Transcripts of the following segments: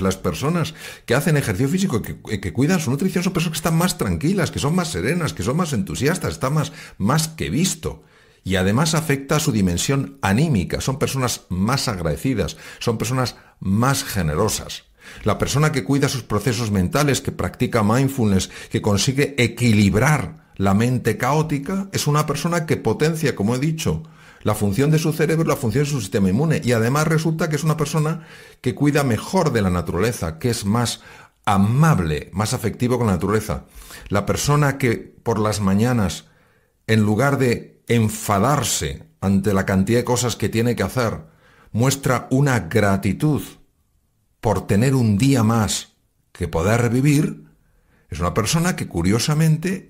las personas que hacen ejercicio físico, que, eh, que, cuidan su nutrición, son personas que están más tranquilas, que son más serenas, que son más entusiastas, está más, más que visto. Y además afecta a su dimensión anímica, son personas más agradecidas, son personas más generosas. La persona que cuida sus procesos mentales, que practica mindfulness, que consigue equilibrar la mente caótica, es una persona que potencia, como he dicho, la función de su cerebro la función de su sistema inmune. Y además resulta que es una persona que cuida mejor de la naturaleza, que es más amable, más afectivo con la naturaleza. La persona que por las mañanas, en lugar de enfadarse ante la cantidad de cosas que tiene que hacer, muestra una gratitud por tener un día más que poder vivir, es una persona que curiosamente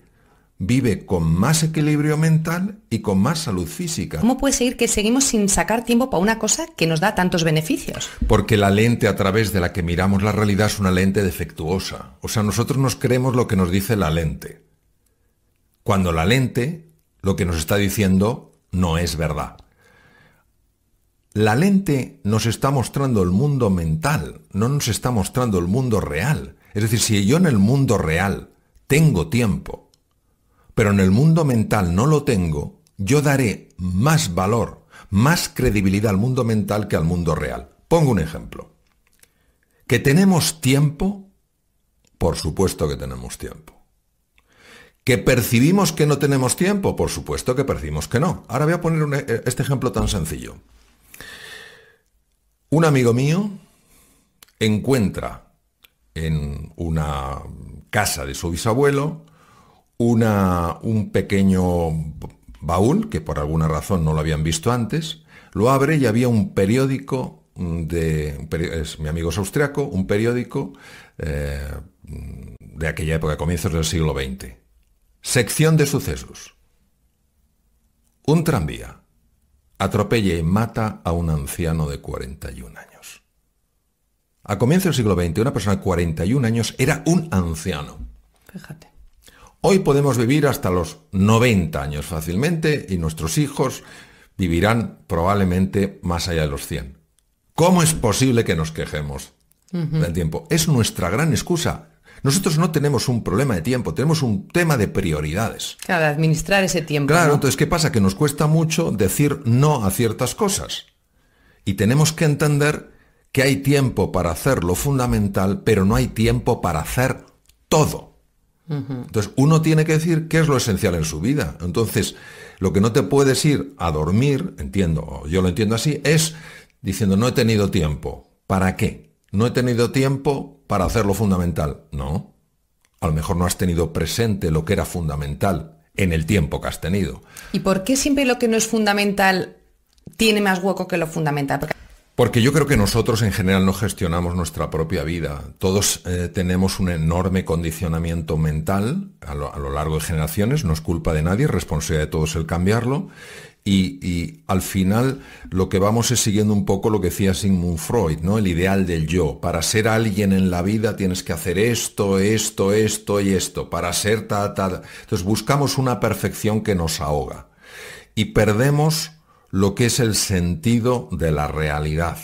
vive con más equilibrio mental y con más salud física. ¿Cómo puede seguir que seguimos sin sacar tiempo para una cosa que nos da tantos beneficios? Porque la lente a través de la que miramos la realidad es una lente defectuosa. O sea, nosotros nos creemos lo que nos dice la lente. Cuando la lente lo que nos está diciendo no es verdad. La lente nos está mostrando el mundo mental, no nos está mostrando el mundo real. Es decir, si yo en el mundo real tengo tiempo, pero en el mundo mental no lo tengo, yo daré más valor, más credibilidad al mundo mental que al mundo real. Pongo un ejemplo. ¿Que tenemos tiempo? Por supuesto que tenemos tiempo. ¿Que percibimos que no tenemos tiempo? Por supuesto que percibimos que no. Ahora voy a poner e-, e-, este ejemplo tan sencillo. Un amigo mío encuentra en una casa de su bisabuelo una, un pequeño baúl, que por alguna razón no lo habían visto antes, lo abre y había un periódico de, mi amigo es austriaco, un periódico eh, de aquella época, comienzos del siglo XX. Sección de sucesos. Un tranvía atropella y mata a un anciano de 41 años. A comienzos del siglo XX, una persona de 41 años era un anciano. Fíjate. Hoy podemos vivir hasta los 90 años fácilmente y nuestros hijos vivirán probablemente más allá de los 100. ¿Cómo es posible que nos quejemos del tiempo? Es nuestra gran excusa. Nosotros no tenemos un problema de tiempo, tenemos un tema de prioridades. Claro, administrar ese tiempo. Claro, entonces, ¿qué pasa? Que nos cuesta mucho decir no a ciertas cosas. Y tenemos que entender que hay tiempo para hacer lo fundamental, pero no hay tiempo para hacer todo. Entonces, uno tiene que decir qué es lo esencial en su vida. Entonces, lo que no te puedes ir a dormir, entiendo, yo lo entiendo así, es diciendo no he tenido tiempo. ¿Para qué? No he tenido tiempo para hacer lo fundamental. No. A lo mejor no has tenido presente lo que era fundamental en el tiempo que has tenido. ¿Y por qué siempre lo que no es fundamental tiene más hueco que lo fundamental? Porque yo creo que nosotros en general no gestionamos nuestra propia vida. Todos eh, tenemos un enorme condicionamiento mental a lo, largo de generaciones, no es culpa de nadie, es responsabilidad de todos el cambiarlo. Y, al final lo que vamos es siguiendo un poco lo que decía Sigmund Freud, ¿no? El ideal del yo. Para ser alguien en la vida tienes que hacer esto, esto, esto y esto. Para ser ta, Entonces buscamos una perfección que nos ahoga. Y perdemos lo que es el sentido de la realidad.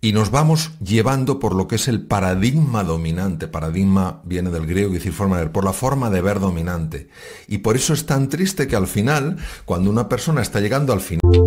Y nos vamos llevando por lo que es el paradigma dominante. Paradigma viene del griego, y decir forma de ver, por la forma de ver dominante. Y por eso es tan triste que al final, cuando una persona está llegando al final...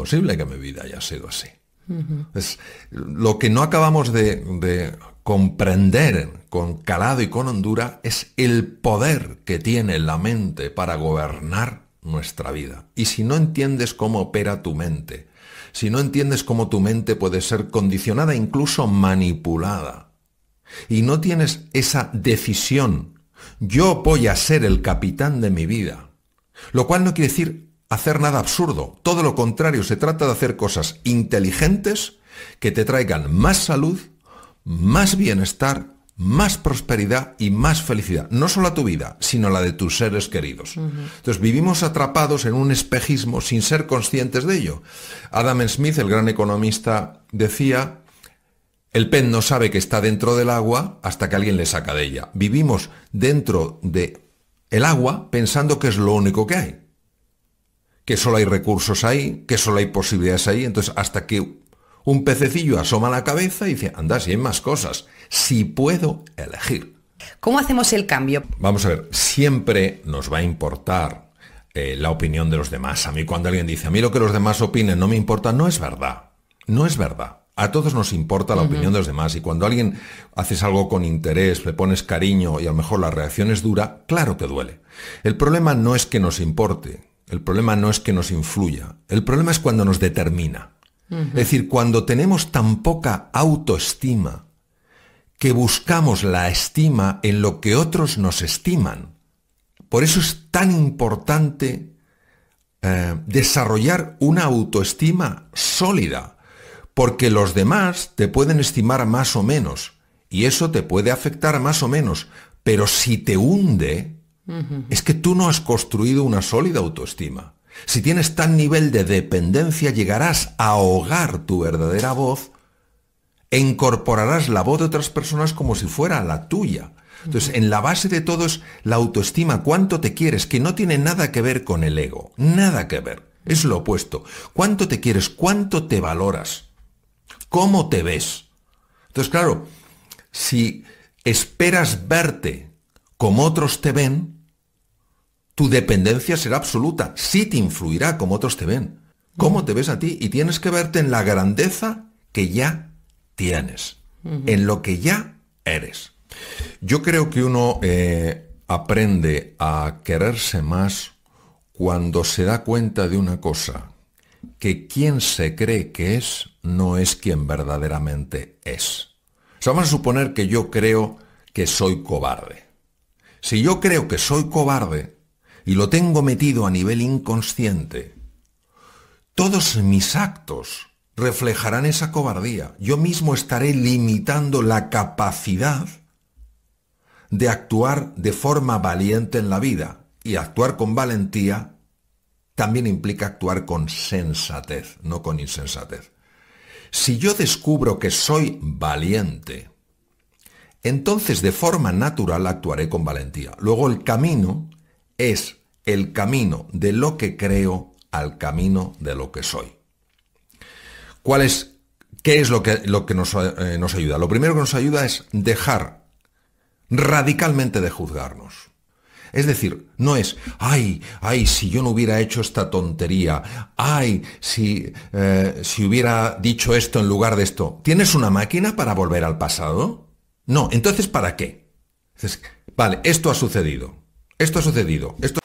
posible que mi vida haya sido así. Es lo que no acabamos de, de comprender con calado y con hondura es el poder que tiene la mente para gobernar nuestra vida. Y si no entiendes cómo opera tu mente, si no entiendes cómo tu mente puede ser condicionada, incluso manipulada, y no tienes esa decisión, yo voy a ser el capitán de mi vida, lo cual no quiere decir hacer nada absurdo. Todo lo contrario, se trata de hacer cosas inteligentes que te traigan más salud, más bienestar, más prosperidad y más felicidad. No solo a tu vida, sino a la de tus seres queridos. Entonces vivimos atrapados en un espejismo sin ser conscientes de ello. Adam Smith, el gran economista, decía, el pez no sabe que está dentro del agua hasta que alguien le saca de ella. Vivimos dentro de el agua pensando que es lo único que hay que solo hay recursos ahí, que solo hay posibilidades ahí. Entonces, hasta que un pececillo asoma la cabeza y dice, anda, si hay más cosas, si puedo elegir. ¿Cómo hacemos el cambio? Vamos a ver, siempre nos va a importar eh, la opinión de los demás. A mí cuando alguien dice, a mí lo que los demás opinen no me importa, no es verdad. No es verdad. A todos nos importa la opinión de los demás y cuando alguien haces algo con interés, le pones cariño y a lo mejor la reacción es dura, claro que duele. El problema no es que nos importe, el problema no es que nos influya, el problema es cuando nos determina. Es decir, cuando tenemos tan poca autoestima que buscamos la estima en lo que otros nos estiman. Por eso es tan importante eh, desarrollar una autoestima sólida, porque los demás te pueden estimar más o menos, y eso te puede afectar más o menos, pero si te hunde, es que tú no has construido una sólida autoestima. Si tienes tal nivel de dependencia, llegarás a ahogar tu verdadera voz e incorporarás la voz de otras personas como si fuera la tuya. Entonces, en la base de todo es la autoestima, cuánto te quieres, que no tiene nada que ver con el ego, nada que ver, es lo opuesto. ¿Cuánto te quieres? ¿Cuánto te valoras? ¿Cómo te ves? Entonces, claro, si esperas verte como otros te ven, tu dependencia será absoluta, sí te influirá como otros te ven, cómo te ves a ti, y tienes que verte en la grandeza que ya tienes, en lo que ya eres. Yo creo que uno eh, aprende a quererse más cuando se da cuenta de una cosa, que quien se cree que es no es quien verdaderamente es. vamos a suponer que yo creo que soy cobarde. Si yo creo que soy cobarde, y lo tengo metido a nivel inconsciente, todos mis actos reflejarán esa cobardía. Yo mismo estaré limitando la capacidad de actuar de forma valiente en la vida. Y actuar con valentía también implica actuar con sensatez, no con insensatez. Si yo descubro que soy valiente, entonces de forma natural actuaré con valentía. Luego el camino es el camino de lo que creo al camino de lo que soy. ¿Cuál es, ¿Qué es lo que, lo que eh, nos, ayuda? Lo primero que nos ayuda es dejar radicalmente de juzgarnos. Es decir, no es, ay, ay, si yo no hubiera hecho esta tontería, ay, si, eh, si hubiera dicho esto en lugar de esto. ¿Tienes una máquina para volver al pasado? No, entonces ¿para qué? vale, esto ha sucedido, esto ha sucedido, esto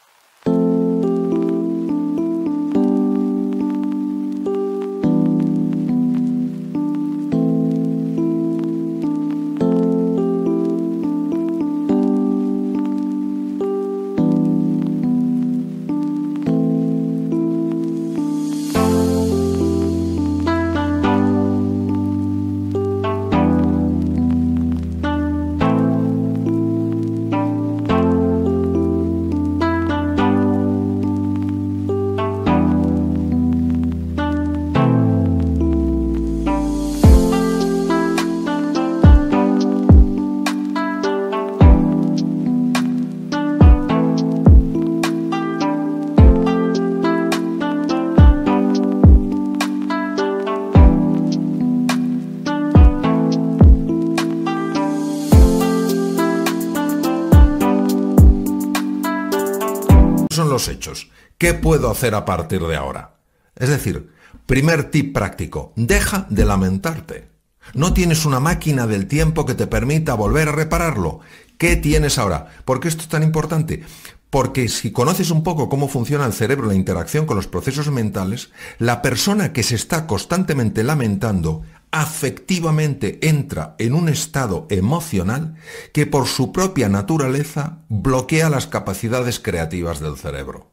hechos. ¿Qué puedo hacer a partir de ahora? Es decir, primer tip práctico, deja de lamentarte. No tienes una máquina del tiempo que te permita volver a repararlo. ¿Qué tienes ahora? ¿Por qué esto es tan importante? Porque si conoces un poco cómo funciona el cerebro, la interacción con los procesos mentales, la persona que se está constantemente lamentando afectivamente entra en un estado emocional que por su propia naturaleza bloquea las capacidades creativas del cerebro.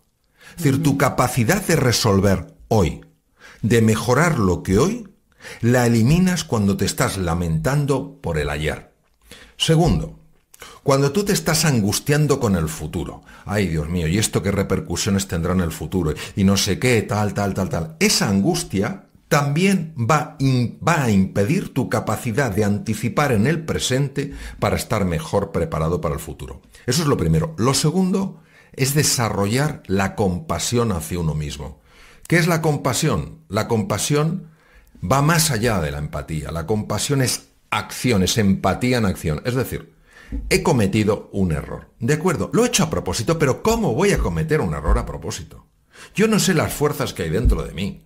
Es decir, tu capacidad de resolver hoy, de mejorar lo que hoy, la eliminas cuando te estás lamentando por el ayer. Segundo, cuando tú te estás angustiando con el futuro, ay Dios mío, ¿y esto qué repercusiones tendrá en el futuro? Y no sé qué, tal, tal, tal, tal. Esa angustia también va, a impedir tu capacidad de anticipar en el presente para estar mejor preparado para el futuro. Eso es lo primero. Lo segundo es desarrollar la compasión hacia uno mismo. ¿Qué es la compasión? La compasión va más allá de la empatía. La compasión es acción, es empatía en acción. Es decir, he cometido un error. De acuerdo, lo he hecho a propósito, pero ¿cómo voy a cometer un error a propósito? Yo no sé las fuerzas que hay dentro de mí.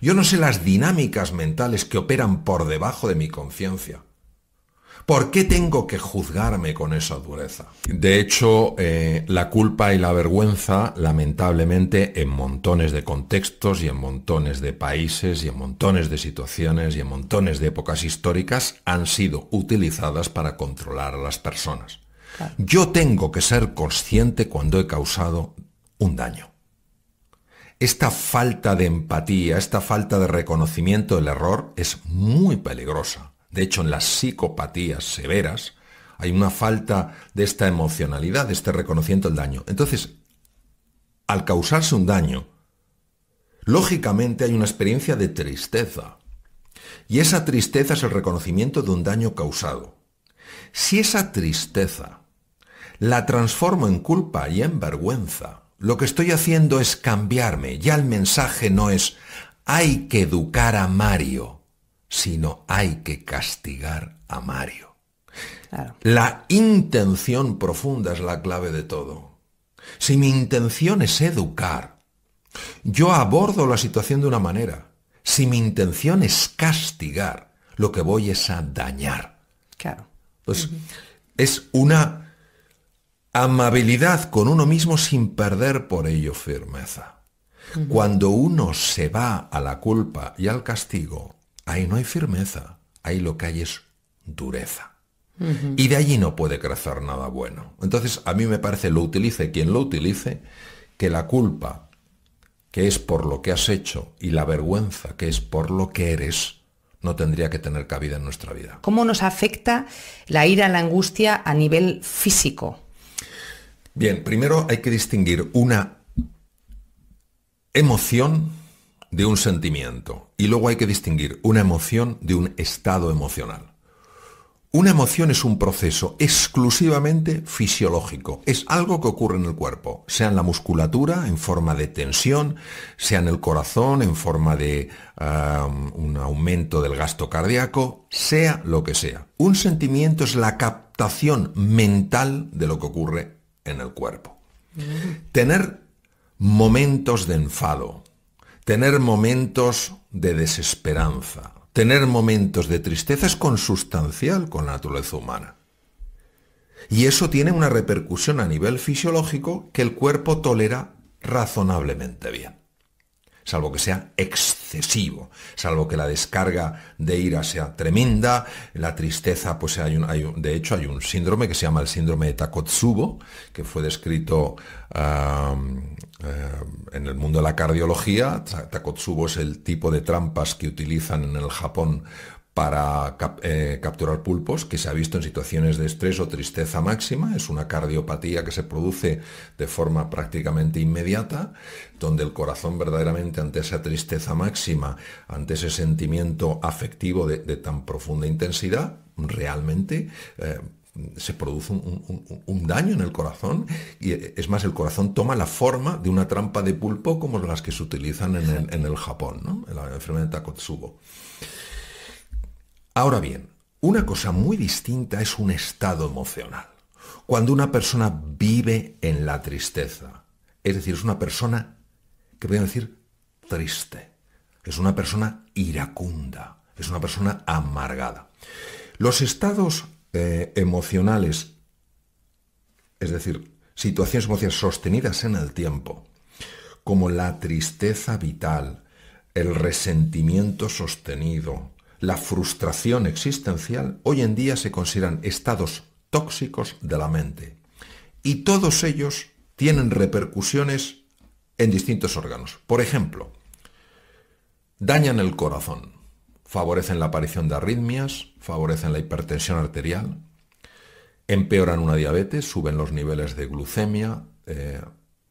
Yo no sé las dinámicas mentales que operan por debajo de mi conciencia. ¿Por qué tengo que juzgarme con esa dureza? De hecho, eh, la culpa y la vergüenza, lamentablemente, en montones de contextos y en montones de países y en montones de situaciones y en montones de épocas históricas, han sido utilizadas para controlar a las personas. Yo tengo que ser consciente cuando he causado un daño esta falta de empatía, esta falta de reconocimiento del error es muy peligrosa. De hecho, en las psicopatías severas hay una falta de esta emocionalidad, de este reconocimiento del daño. Entonces, al causarse un daño, lógicamente hay una experiencia de tristeza. Y esa tristeza es el reconocimiento de un daño causado. Si esa tristeza la transformo en culpa y en vergüenza, lo que estoy haciendo es cambiarme. Ya el mensaje no es hay que educar a Mario, sino hay que castigar a Mario. La intención profunda es la clave de todo. Si mi intención es educar, yo abordo la situación de una manera. Si mi intención es castigar, lo que voy es a dañar. Claro. Pues es una Amabilidad con uno mismo sin perder por ello firmeza. Cuando uno se va a la culpa y al castigo, ahí no hay firmeza, ahí lo que hay es dureza. Y de allí no puede crecer nada bueno. Entonces, a mí me parece, lo utilice quien lo utilice, que la culpa, que es por lo que has hecho, y la vergüenza, que es por lo que eres, no tendría que tener cabida en nuestra vida. ¿Cómo nos afecta la ira, la angustia a nivel físico? Bien, primero hay que distinguir una emoción de un sentimiento y luego hay que distinguir una emoción de un estado emocional. Una emoción es un proceso exclusivamente fisiológico, es algo que ocurre en el cuerpo, sea en la musculatura en forma de tensión, sea en el corazón en forma de un aumento del gasto cardíaco, sea lo que sea. Un sentimiento es la captación mental de lo que ocurre en el cuerpo. Tener momentos de enfado, tener momentos de desesperanza, tener momentos de tristeza es consustancial con la naturaleza humana. Y eso tiene una repercusión a nivel fisiológico que el cuerpo tolera razonablemente bien salvo que sea excesivo, salvo que la descarga de ira sea tremenda, la tristeza, pues hay un, de hecho hay un síndrome que se llama el síndrome de Takotsubo, que fue descrito eh, en el mundo de la cardiología. Takotsubo es el tipo de trampas que utilizan en el Japón para eh, capturar pulpos que se ha visto en situaciones de estrés o tristeza máxima. Es una cardiopatía que se produce de forma prácticamente inmediata, donde el corazón verdaderamente ante esa tristeza máxima, ante ese sentimiento afectivo de, tan profunda intensidad, realmente... Eh, se produce un, daño en el corazón y eh, es más, el corazón toma la forma de una trampa de pulpo como las que se utilizan en el, Japón, en la enfermedad de Takotsubo. Ahora bien, una cosa muy distinta es un estado emocional. Cuando una persona vive en la tristeza, es decir, es una persona que voy a decir triste, es una persona iracunda, es una persona amargada. Los estados eh, emocionales, es decir, situaciones emocionales sostenidas en el tiempo, como la tristeza vital, el resentimiento sostenido, la frustración existencial, hoy en día se consideran estados tóxicos de la mente. Y todos ellos tienen repercusiones en distintos órganos. Por ejemplo, dañan el corazón, favorecen la aparición de arritmias, favorecen la hipertensión arterial, empeoran una diabetes, suben los niveles de glucemia, eh,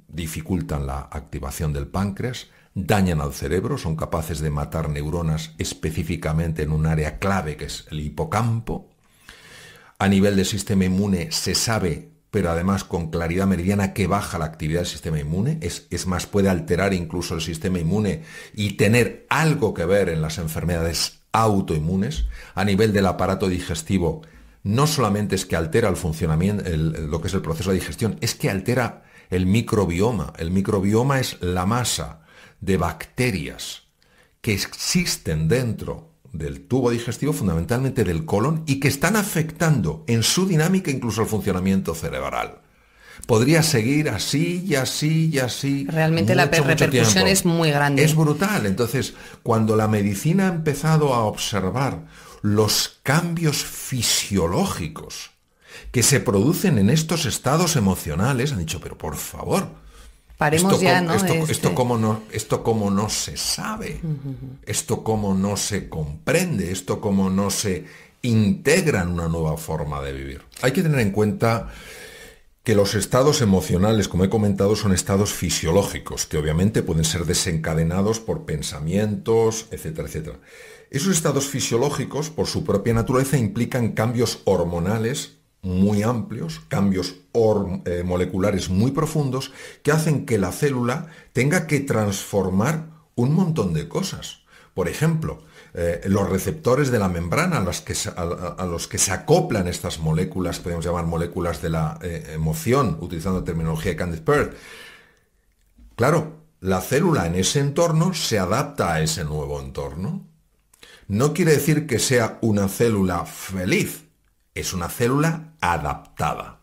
dificultan la activación del páncreas, dañan al cerebro, son capaces de matar neuronas específicamente en un área clave que es el hipocampo. A nivel del sistema inmune se sabe, pero además con claridad meridiana, que baja la actividad del sistema inmune. Es, más, puede alterar incluso el sistema inmune y tener algo que ver en las enfermedades autoinmunes. A nivel del aparato digestivo, no solamente es que altera el funcionamiento, lo que es el proceso de digestión, es que altera el microbioma. El microbioma es la masa de bacterias que existen dentro del tubo digestivo, fundamentalmente del colon, y que están afectando en su dinámica incluso el funcionamiento cerebral. Podría seguir así y así y así. Realmente la repercusión es muy grande. Es brutal. Entonces, cuando la medicina ha empezado a observar los cambios fisiológicos que se producen en estos estados emocionales, han dicho, pero por favor, esto, Esto, este como no, se sabe, esto como no se comprende, esto como no se integra en una nueva forma de vivir. Hay que tener en cuenta que los estados emocionales, como he comentado, son estados fisiológicos, que obviamente pueden ser desencadenados por pensamientos, etcétera, etcétera. Esos estados fisiológicos, por su propia naturaleza, implican cambios hormonales muy amplios, cambios eh, moleculares muy profundos, que hacen que la célula tenga que transformar un montón de cosas. Por ejemplo, eh, los receptores de la membrana a los, que se, a, los, que se, acoplan estas moléculas, podemos llamar moléculas de la eh, emoción, utilizando la terminología de Candice Pearl. Claro, la célula en ese entorno se adapta a ese nuevo entorno. No quiere decir que sea una célula feliz, es una célula adaptada.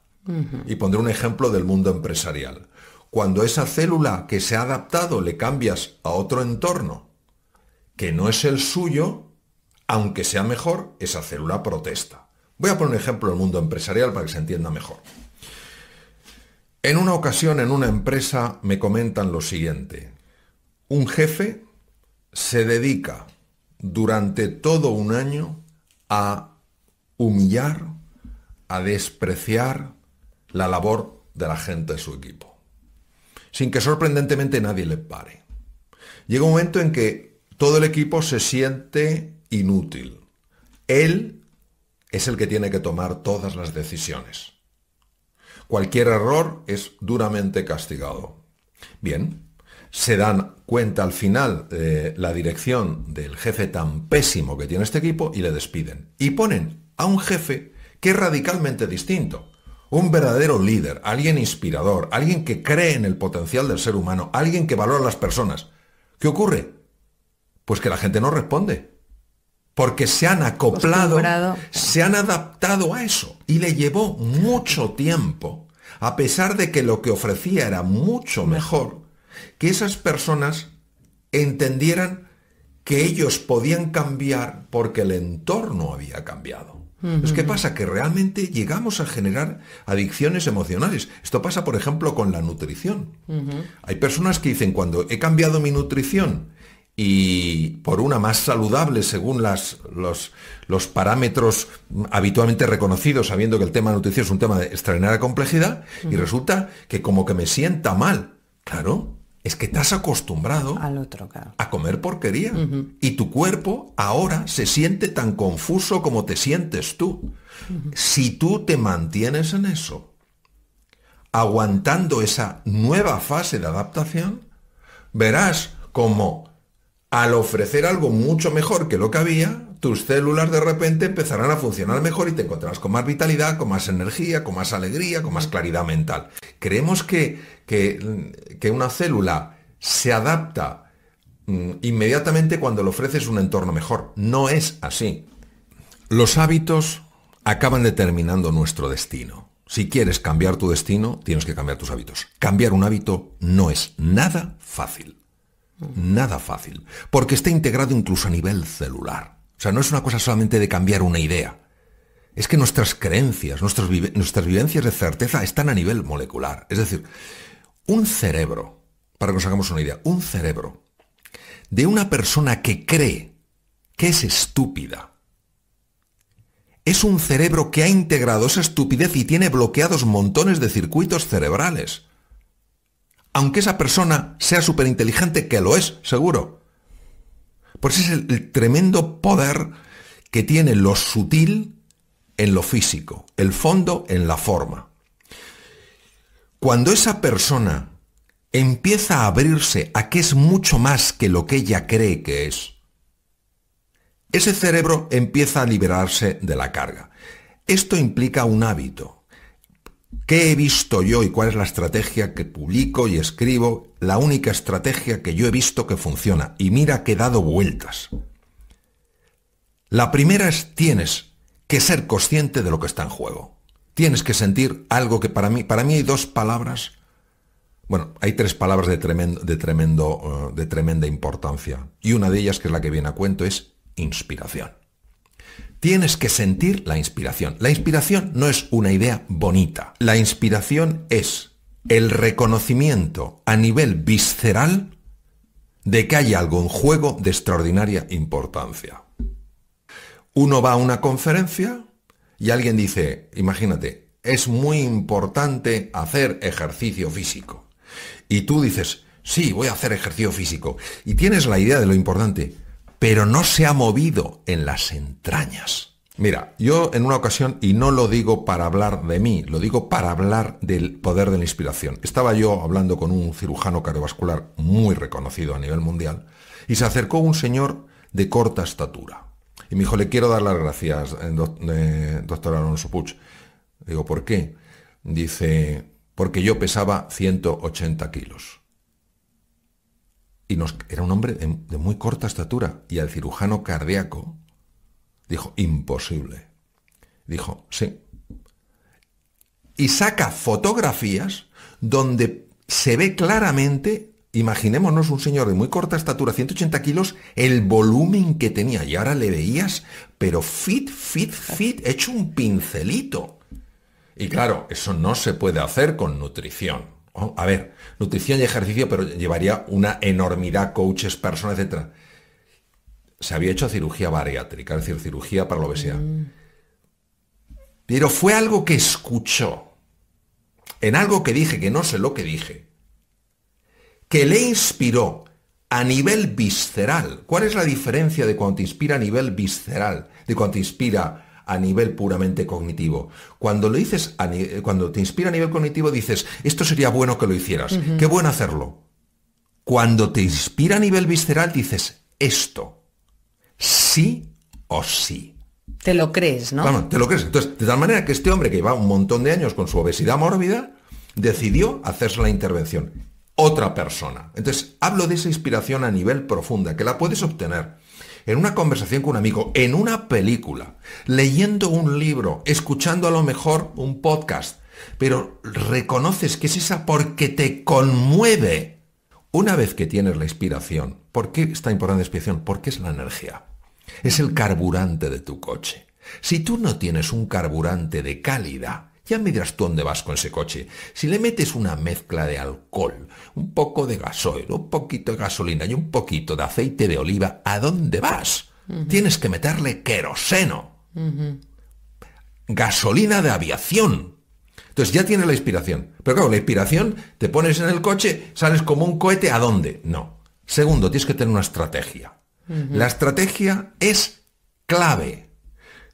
Y pondré un ejemplo del mundo empresarial. Cuando esa célula que se ha adaptado le cambias a otro entorno que no es el suyo, aunque sea mejor, esa célula protesta. Voy a poner un ejemplo del mundo empresarial para que se entienda mejor. En una ocasión en una empresa me comentan lo siguiente. Un jefe se dedica durante todo un año a humillar, a despreciar la labor de la gente de su equipo. Sin que sorprendentemente nadie le pare. Llega un momento en que todo el equipo se siente inútil. Él es el que tiene que tomar todas las decisiones. Cualquier error es duramente castigado. Bien, se dan cuenta al final de eh, la dirección del jefe tan pésimo que tiene este equipo y le despiden. Y ponen a un jefe que es radicalmente distinto. Un verdadero líder, alguien inspirador, alguien que cree en el potencial del ser humano, alguien que valora a las personas. ¿Qué ocurre? Pues que la gente no responde. Porque se han acoplado, se han adaptado a eso. Y le llevó mucho tiempo, a pesar de que lo que ofrecía era mucho mejor, que esas personas entendieran que ellos podían cambiar porque el entorno había cambiado. Es ¿Qué pasa? Que realmente llegamos a generar adicciones emocionales. Esto pasa, por ejemplo, con la nutrición. Hay personas que dicen, cuando he cambiado mi nutrición y por una más saludable según los, parámetros habitualmente reconocidos, sabiendo que el tema de nutrición es un tema de extraordinaria complejidad, y resulta que como que me sienta mal. Claro, es que estás acostumbrado Al otro, a comer porquería y tu cuerpo ahora se siente tan confuso como te sientes tú. Si tú te mantienes en eso, aguantando esa nueva fase de adaptación, verás como al ofrecer algo mucho mejor que lo que había, tus células de repente empezarán a funcionar mejor y te encontrarás con más vitalidad, con más energía, con más alegría, con más claridad mental. Creemos que, mm, una célula se adapta mm, inmediatamente cuando le ofreces un entorno mejor. No es así. Los hábitos acaban determinando nuestro destino. Si quieres cambiar tu destino, tienes que cambiar tus hábitos. Cambiar un hábito no es nada fácil. Nada fácil. Porque está integrado incluso a nivel celular. O sea, no es una cosa solamente de cambiar una idea. Es que nuestras creencias, nuestras, vivencias de certeza están a nivel molecular. Es decir, un cerebro, para que nos hagamos una idea, un cerebro de una persona que cree que es estúpida, es un cerebro que ha integrado esa estupidez y tiene bloqueados montones de circuitos cerebrales. Aunque esa persona sea súper inteligente, que lo es, seguro. Por es el tremendo poder que tiene lo sutil en lo físico, el fondo en la forma. Cuando esa persona empieza a abrirse a que es mucho más que lo que ella cree que es, ese cerebro empieza a liberarse de la carga. Esto implica un hábito. ¿Qué he visto yo y cuál es la estrategia que publico y escribo? La única estrategia que yo he visto que funciona. Y mira que he dado vueltas. La primera es tienes que ser consciente de lo que está en juego. Tienes que sentir algo que para mí, para mí hay dos palabras, bueno, hay tres palabras de eh, tremenda importancia. Y una de ellas, que es la que viene a cuento, es inspiración. Tienes que sentir la inspiración. La inspiración no es una idea bonita. La inspiración es el reconocimiento a nivel visceral de que hay algo en juego de extraordinaria importancia. Uno va a una conferencia y alguien dice, imagínate, es muy importante hacer ejercicio físico. Y tú dices, sí, voy a hacer ejercicio físico. Y tienes la idea de lo importante pero no se ha movido en las entrañas. Mira, yo en una ocasión, y no lo digo para hablar de mí, lo digo para hablar del poder de la inspiración. Estaba yo hablando con un cirujano cardiovascular muy reconocido a nivel mundial, y se acercó un señor de corta estatura. Y me dijo, le quiero dar las gracias, eh, eh, doctor Alonso Puch. Digo, ¿por qué? Dice, porque yo pesaba 180 kilos y era un hombre de, de muy corta estatura, y al cirujano cardíaco dijo, imposible. Dijo, sí. Y saca fotografías donde se ve claramente, imaginémonos un señor de muy corta estatura, 180 kilos, el volumen que tenía. Y ahora le veías, pero fit, fit, fit, hecho un pincelito. Y claro, eso no se puede hacer con nutrición a ver, nutrición y ejercicio, pero llevaría una enormidad, coaches, personas, etc. Se había hecho cirugía bariátrica, es decir, cirugía para la obesidad. Mm. Pero fue algo que escuchó, en algo que dije, que no sé lo que dije, que le inspiró a nivel visceral. ¿Cuál es la diferencia de cuando inspira a nivel visceral, de cuando inspira a nivel puramente cognitivo. Cuando lo dices, eh, cuando te inspira a nivel cognitivo, dices, esto sería bueno que lo hicieras, qué bueno hacerlo. Cuando te inspira a nivel visceral, dices, esto, sí o sí. Te lo crees, ¿no? te lo crees. Entonces, de tal manera que este hombre que lleva un montón de años con su obesidad mórbida, decidió hacerse la intervención. Otra persona. Entonces, hablo de esa inspiración a nivel profunda, que la puedes obtener en una conversación con un amigo, en una película, leyendo un libro, escuchando a lo mejor un podcast, pero reconoces que es esa porque te conmueve. Una vez que tienes la inspiración, ¿por qué está importante la inspiración? Porque es la energía. Es el carburante de tu coche. Si tú no tienes un carburante de calidad, ya me dirás tú dónde vas con ese coche. Si le metes una mezcla de alcohol, un poco de gasoil, un poquito de gasolina y un poquito de aceite de oliva, ¿a dónde vas? Tienes que meterle queroseno. Gasolina de aviación. Entonces ya tienes la inspiración. Pero claro, la inspiración, te pones en el coche, sales como un cohete, ¿a dónde? No. Segundo, tienes que tener una estrategia. La estrategia es clave.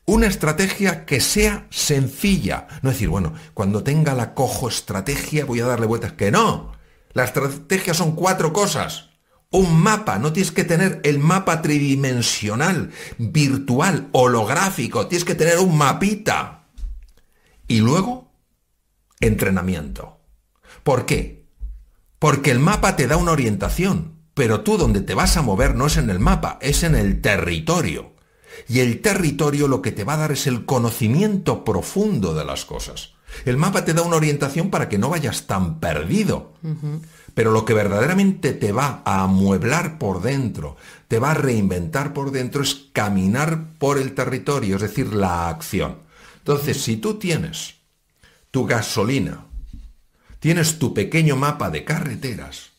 Una estrategia que sea sencilla. No decir, bueno, cuando tenga la cojo estrategia voy a darle vueltas. Que no. La estrategia son cuatro cosas. Un mapa, no tienes que tener el mapa tridimensional, virtual, holográfico, tienes que tener un mapita. Y luego, entrenamiento. ¿Por qué? Porque el mapa te da una orientación, pero tú donde te vas a mover no es en el mapa, es en el territorio. Y el territorio lo que te va a dar es el conocimiento profundo de las cosas. El mapa te da una orientación para que no vayas tan perdido. Pero lo que verdaderamente te va a amueblar por dentro, te va a reinventar por dentro, es caminar por el territorio, es decir, la acción. Entonces, si tú tienes tu gasolina, tienes tu pequeño mapa de carreteras,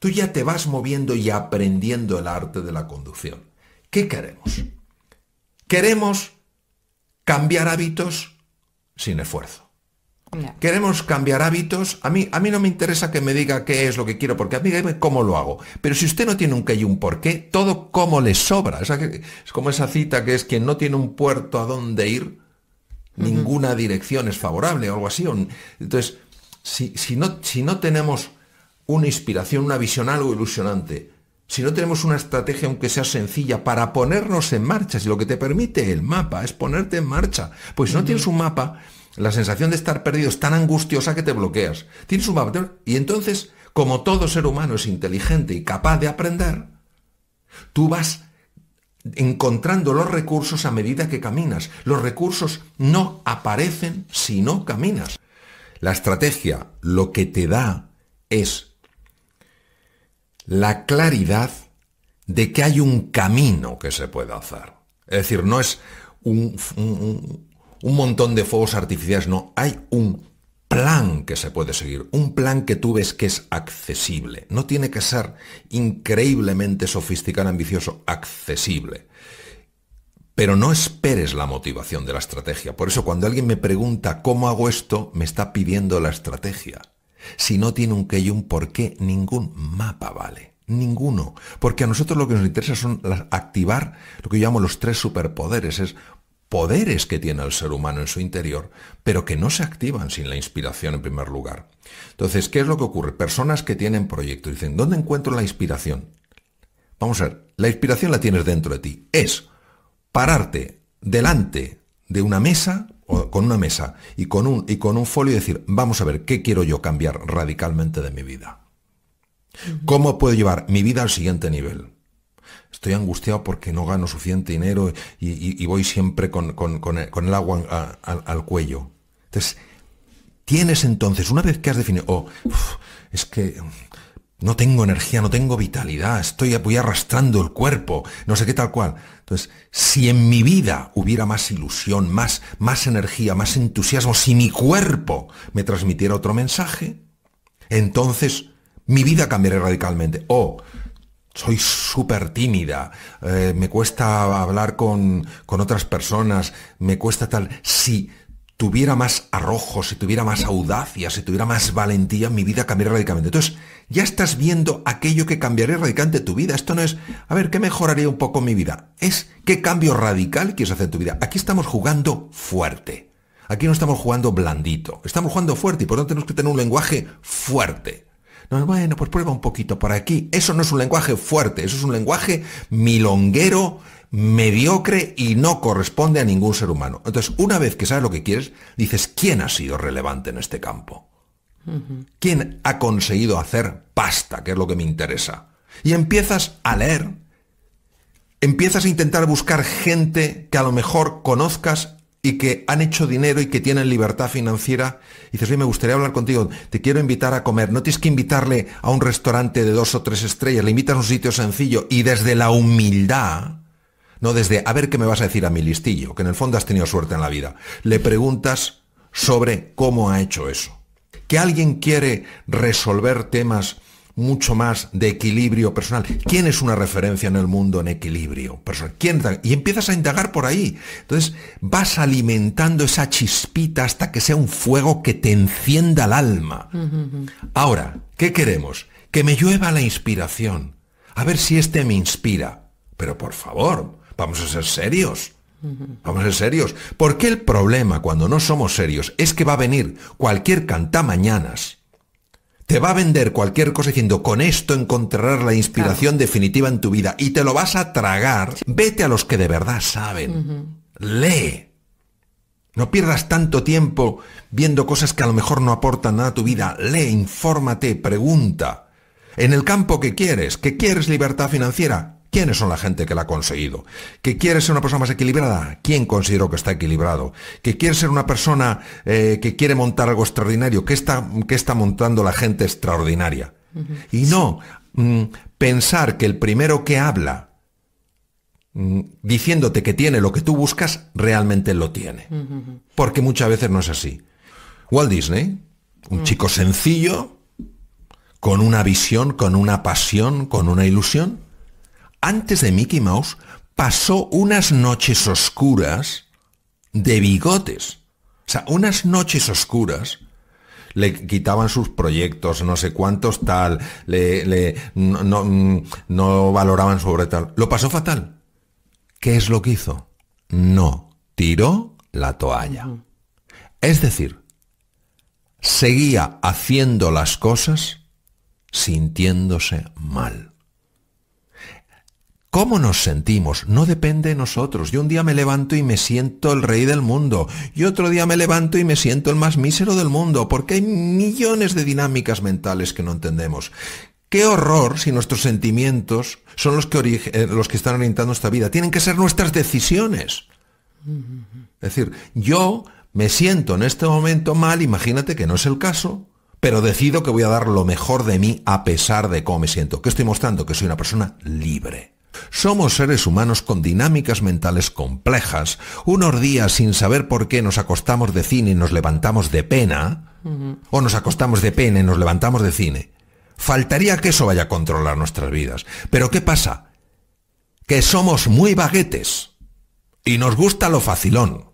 tú ya te vas moviendo y aprendiendo el arte de la conducción. ¿Qué queremos? Queremos cambiar hábitos sin esfuerzo. Queremos cambiar hábitos. A mí, a mí no me interesa que me diga qué es lo que quiero, porque a mí eh, cómo lo hago. Pero si usted no tiene un qué y un por qué, todo cómo le sobra. Es, como esa cita que es quien no tiene un puerto a dónde ir, ninguna dirección es favorable o algo así. Entonces, no, si no tenemos una inspiración, una visión algo ilusionante, si no tenemos una estrategia, aunque sea sencilla, para ponernos en marcha, si lo que te permite el mapa es ponerte en marcha, pues si no tienes un mapa, la sensación de estar perdido es tan angustiosa que te bloqueas. Tienes un mapa y entonces, como todo ser humano es inteligente y capaz de aprender, tú vas encontrando los recursos a medida que caminas. Los recursos no aparecen si no caminas. La estrategia lo que te da es la claridad de que hay un camino que se puede hacer. Es decir, no es un, montón de fuegos artificiales, no, hay un plan que se puede seguir, un plan que tú ves que es accesible. No tiene que ser increíblemente sofisticado, ambicioso, accesible. Pero no esperes la motivación de la estrategia. Por eso cuando alguien me pregunta cómo hago esto, me está pidiendo la estrategia. Si no tiene un qué y un por qué, ningún mapa vale. Ninguno. Porque a nosotros lo que nos interesa son activar lo que yo llamo los tres superpoderes. Es poderes que tiene el ser humano en su interior, pero que no se activan sin la inspiración en primer lugar. Entonces, ¿qué es lo que ocurre? Personas que tienen proyectos dicen, ¿dónde encuentro la inspiración? Vamos a ver, la inspiración la tienes dentro de ti. Es pararte delante de una mesa con una mesa y con un, y con un folio y decir, vamos a ver, ¿qué quiero yo cambiar radicalmente de mi vida? ¿Cómo puedo llevar mi vida al siguiente nivel? Estoy angustiado porque no gano suficiente dinero y, voy siempre con, el, agua al cuello. Entonces, tienes entonces, una vez que has definido, oh, es que no tengo energía, no tengo vitalidad, estoy arrastrando el cuerpo, no sé qué tal cual. Entonces, si en mi vida hubiera más ilusión, más, más energía, más entusiasmo, si mi cuerpo me transmitiera otro mensaje, entonces mi vida cambiaría radicalmente. O soy súper tímida, eh, me cuesta hablar con, con otras personas, me cuesta tal. Si tuviera más arrojo, si tuviera más audacia, si tuviera más valentía, mi vida cambiaría radicalmente. Entonces, ya estás viendo aquello que cambiaría radicalmente tu vida. Esto no es, a ver, ¿qué mejoraría un poco mi vida? Es qué cambio radical quieres hacer en tu vida. Aquí estamos jugando fuerte. Aquí no estamos jugando blandito. Estamos jugando fuerte y por lo tanto tenemos que tener un lenguaje fuerte. No, bueno, pues prueba un poquito por aquí. Eso no es un lenguaje fuerte, eso es un lenguaje milonguero, mediocre y no corresponde a ningún ser humano. Entonces, una vez que sabes lo que quieres, dices, ¿quién ha sido relevante en este campo? ¿Quién ha conseguido hacer pasta, que es lo que me interesa? Y empiezas a leer, empiezas a intentar buscar gente que a lo mejor conozcas y que han hecho dinero y que tienen libertad financiera, y dices, oye, me gustaría hablar contigo, te quiero invitar a comer, no tienes que invitarle a un restaurante de dos o tres estrellas, le invitas a un sitio sencillo y desde la humildad, no desde, a ver qué me vas a decir a mi listillo, que en el fondo has tenido suerte en la vida, le preguntas sobre cómo ha hecho eso que alguien quiere resolver temas mucho más de equilibrio personal. ¿Quién es una referencia en el mundo en equilibrio personal? y empiezas a indagar por ahí. Entonces vas alimentando esa chispita hasta que sea un fuego que te encienda el alma. Ahora, ¿qué queremos? Que me llueva la inspiración. A ver si este me inspira. Pero por favor, vamos a ser serios. Vamos a ser serios. Porque el problema cuando no somos serios es que va a venir cualquier cantamañanas. Te va a vender cualquier cosa diciendo, con esto encontrarás la inspiración definitiva en tu vida y te lo vas a tragar. Vete a los que de verdad saben. Lee. No pierdas tanto tiempo viendo cosas que a lo mejor no aportan nada a tu vida. Lee, infórmate, pregunta. En el campo que quieres, que quieres libertad financiera, ¿Quiénes son la gente que la ha conseguido? ¿Que quiere ser una persona más equilibrada? ¿Quién considero que está equilibrado? ¿Que quiere ser una persona eh, que quiere montar algo extraordinario? ¿Qué está, está montando la gente extraordinaria? Y no mm, pensar que el primero que habla mm, diciéndote que tiene lo que tú buscas, realmente lo tiene. Porque muchas veces no es así. Walt Disney, un mm. chico sencillo, con una visión, con una pasión, con una ilusión, antes de Mickey Mouse, pasó unas noches oscuras de bigotes. O sea, unas noches oscuras le quitaban sus proyectos, no sé cuántos tal, le, mm, no, valoraban sobre tal. Lo pasó fatal. ¿Qué es lo que hizo? No, tiró la toalla. Es decir, seguía haciendo las cosas sintiéndose mal cómo nos sentimos no depende de nosotros. Yo un día me levanto y me siento el rey del mundo, y otro día me levanto y me siento el más mísero del mundo, porque hay millones de dinámicas mentales que no entendemos. Qué horror si nuestros sentimientos son los que, eh, los que están orientando esta vida. Tienen que ser nuestras decisiones. Es decir, yo me siento en este momento mal, imagínate que no es el caso, pero decido que voy a dar lo mejor de mí a pesar de cómo me siento. ¿Qué estoy mostrando? Que soy una persona libre. Somos seres humanos con dinámicas mentales complejas, unos días sin saber por qué nos acostamos de cine y nos levantamos de pena, o nos acostamos de pena y nos levantamos de cine. Faltaría que eso vaya a controlar nuestras vidas. Pero ¿qué pasa? Que somos muy baguetes y nos gusta lo facilón.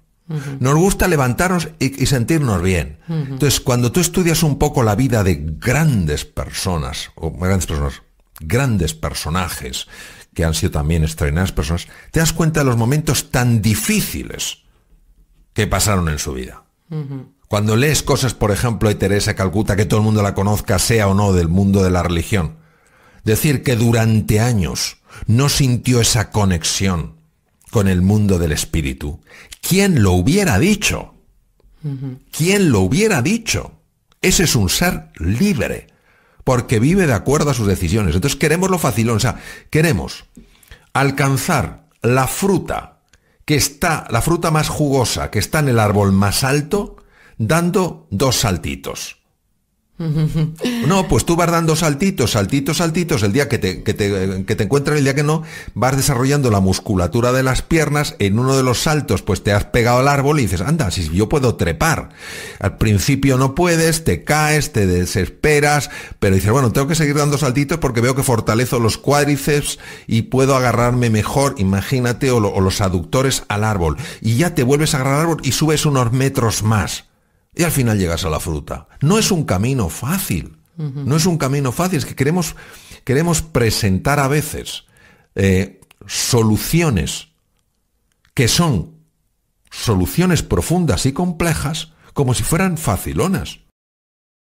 Nos gusta levantarnos y, sentirnos bien. Entonces, cuando tú estudias un poco la vida de grandes personas, o grandes personas, grandes personajes que han sido también extraordinarias personas, te das cuenta de los momentos tan difíciles que pasaron en su vida. Cuando lees cosas, por ejemplo, de Teresa Calcuta, que todo el mundo la conozca, sea o no del mundo de la religión, decir que durante años no sintió esa conexión con el mundo del espíritu, ¿quién lo hubiera dicho? ¿Quién lo hubiera dicho? Ese es un ser libre, porque vive de acuerdo a sus decisiones. Entonces queremos lo facilón, o sea, queremos alcanzar la fruta que está, la fruta más jugosa que está en el árbol más alto, dando dos saltitos. No, pues tú vas dando saltitos, saltitos, saltitos. El día que te, que te, encuentras, el día que no, vas desarrollando la musculatura de las piernas. En uno de los saltos, pues te has pegado al árbol y dices, anda, si yo puedo trepar. Al principio no puedes, te caes, te desesperas, pero dices, bueno, tengo que seguir dando saltitos porque veo que fortalezo los cuádriceps y puedo agarrarme mejor, imagínate, o, o los aductores al árbol. Y ya te vuelves a agarrar al árbol y subes unos metros más y al final llegas a la fruta. No es un camino fácil. No es un camino fácil, es que queremos, queremos presentar a veces eh, soluciones que son soluciones profundas y complejas como si fueran facilonas.